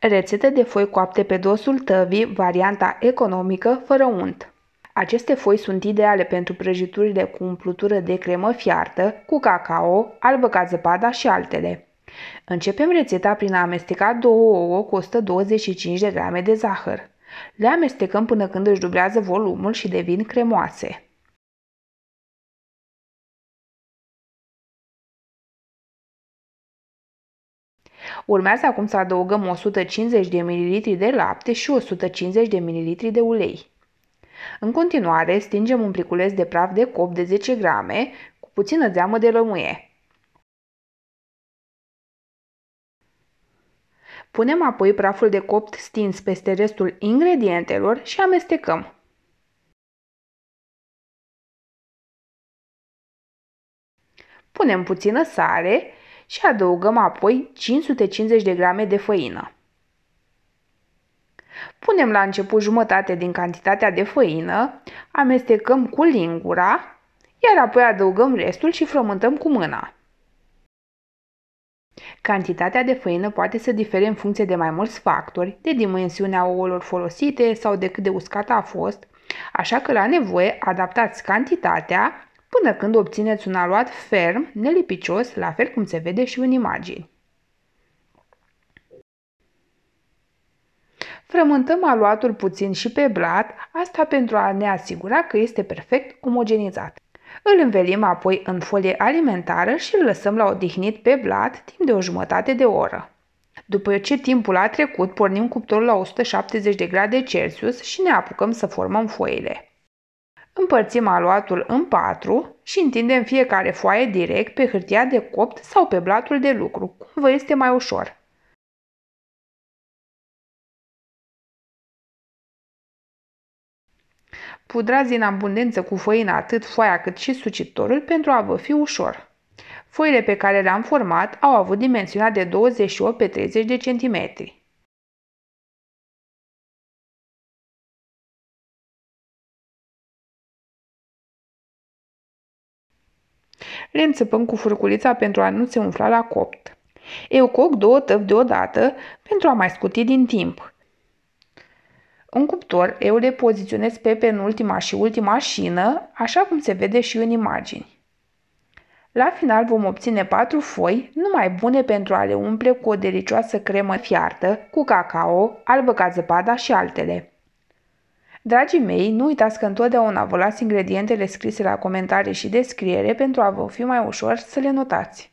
Rețetă de foi coapte pe dosul tăvii, varianta economică, fără unt. Aceste foi sunt ideale pentru prăjiturile cu umplutură de cremă fiartă, cu cacao, albă ca zăpada și altele. Începem rețeta prin a amesteca două ouă cu 125 de grame de zahăr. Le amestecăm până când își dublează volumul și devin cremoase. Urmează acum să adăugăm 150 de ml de lapte și 150 de ml de ulei. În continuare, stingem un pliculeț de praf de cop de 10 grame cu puțină zeamă de lămâie. Punem apoi praful de copt stins peste restul ingredientelor și amestecăm. Punem puțină sare și adăugăm apoi 550 de grame de făină. Punem la început jumătate din cantitatea de făină, amestecăm cu lingura, iar apoi adăugăm restul și frământăm cu mâna. Cantitatea de făină poate să difere în funcție de mai mulți factori, de dimensiunea ouălor folosite sau de cât de uscată a fost, așa că la nevoie adaptați cantitatea până când obțineți un aluat ferm, nelipicios, la fel cum se vede și în imagini. Frământăm aluatul puțin și pe blat, asta pentru a ne asigura că este perfect omogenizat. Îl învelim apoi în folie alimentară și îl lăsăm la odihnit pe blat timp de o jumătate de oră. După ce timpul a trecut, pornim cuptorul la 170 de grade Celsius și ne apucăm să formăm foile. Împărțim aluatul în patru și întindem fiecare foaie direct pe hârtia de copt sau pe blatul de lucru, cum vă este mai ușor. Pudrați în abundență cu făină atât foaia cât și sucitorul pentru a vă fi ușor. Foile pe care le-am format au avut dimensiunea de 28 pe 30 de centimetri. le înțepăm cu furculița pentru a nu se umfla la copt. Eu coc două tăvi deodată pentru a mai scuti din timp. În cuptor, eu le poziționez pe penultima și ultima șină, așa cum se vede și în imagini. La final vom obține patru foi, numai bune pentru a le umple cu o delicioasă cremă fiartă, cu cacao, albă ca zăpada și altele. Dragii mei, nu uitați că întotdeauna vă las ingredientele scrise la comentarii și descriere pentru a vă fi mai ușor să le notați.